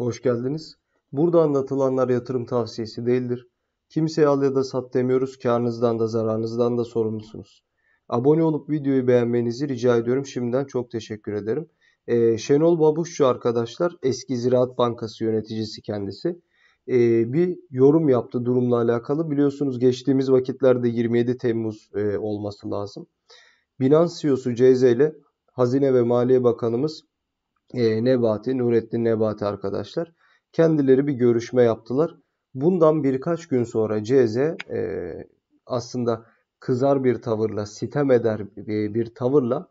Hoş geldiniz. Burada anlatılanlar yatırım tavsiyesi değildir. Kimseye al ya da sat demiyoruz. Karınızdan da zararınızdan da sorumlusunuz. Abone olup videoyu beğenmenizi rica ediyorum. Şimdiden çok teşekkür ederim. Ee, Şenol Babuşçu arkadaşlar eski Ziraat Bankası yöneticisi kendisi. Ee, bir yorum yaptı durumla alakalı. Biliyorsunuz geçtiğimiz vakitlerde 27 Temmuz e, olması lazım. Binance CEO'su CZ ile Hazine ve Maliye Bakanımız e, Nebati, Nurettin Nebati arkadaşlar kendileri bir görüşme yaptılar. Bundan birkaç gün sonra CZ e, aslında kızar bir tavırla, sitem eder e, bir tavırla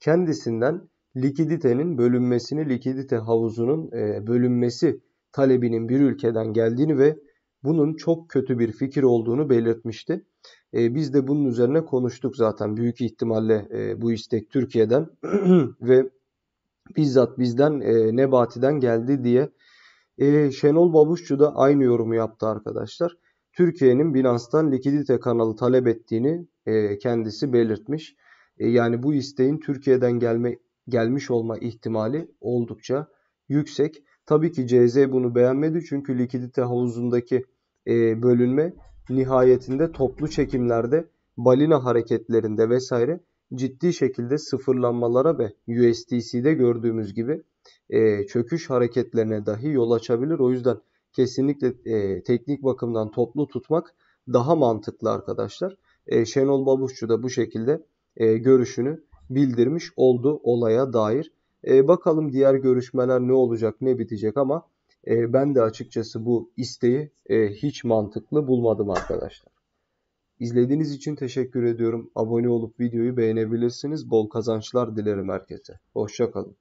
kendisinden likiditenin bölünmesini, likidite havuzunun e, bölünmesi talebinin bir ülkeden geldiğini ve bunun çok kötü bir fikir olduğunu belirtmişti. E, biz de bunun üzerine konuştuk zaten. Büyük ihtimalle e, bu istek Türkiye'den ve bizzat bizden e, Nebati'den geldi diye e, Şenol Babuşçu da aynı yorumu yaptı arkadaşlar. Türkiye'nin Binance'tan likidite kanalı talep ettiğini e, kendisi belirtmiş. E, yani bu isteğin Türkiye'den gelme gelmiş olma ihtimali oldukça yüksek. Tabii ki CZ bunu beğenmedi çünkü likidite havuzundaki e, bölünme nihayetinde toplu çekimlerde balina hareketlerinde vesaire ciddi şekilde sıfırlanmalara ve USDC'de gördüğümüz gibi e, çöküş hareketlerine dahi yol açabilir. O yüzden kesinlikle e, teknik bakımdan toplu tutmak daha mantıklı arkadaşlar. E, Şenol Babuşçu da bu şekilde e, görüşünü bildirmiş oldu olaya dair. E, bakalım diğer görüşmeler ne olacak ne bitecek ama e, ben de açıkçası bu isteği e, hiç mantıklı bulmadım arkadaşlar. İzlediğiniz için teşekkür ediyorum. Abone olup videoyu beğenebilirsiniz. Bol kazançlar dilerim herkese. Hoşçakalın.